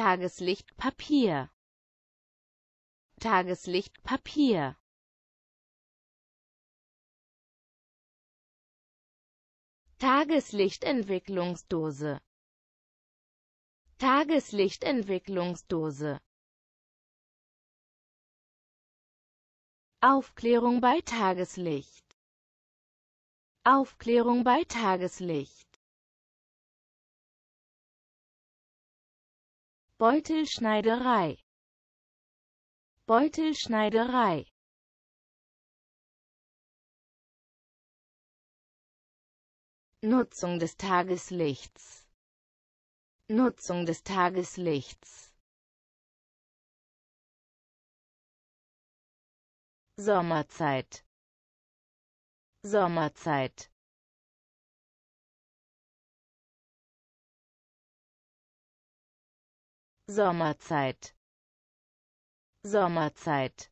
Tageslichtpapier Tageslichtpapier Tageslichtentwicklungsdose Tageslichtentwicklungsdose Aufklärung bei Tageslicht Aufklärung bei Tageslicht Beutelschneiderei Beutelschneiderei Nutzung des Tageslichts Nutzung des Tageslichts Sommerzeit Sommerzeit Sommerzeit Sommerzeit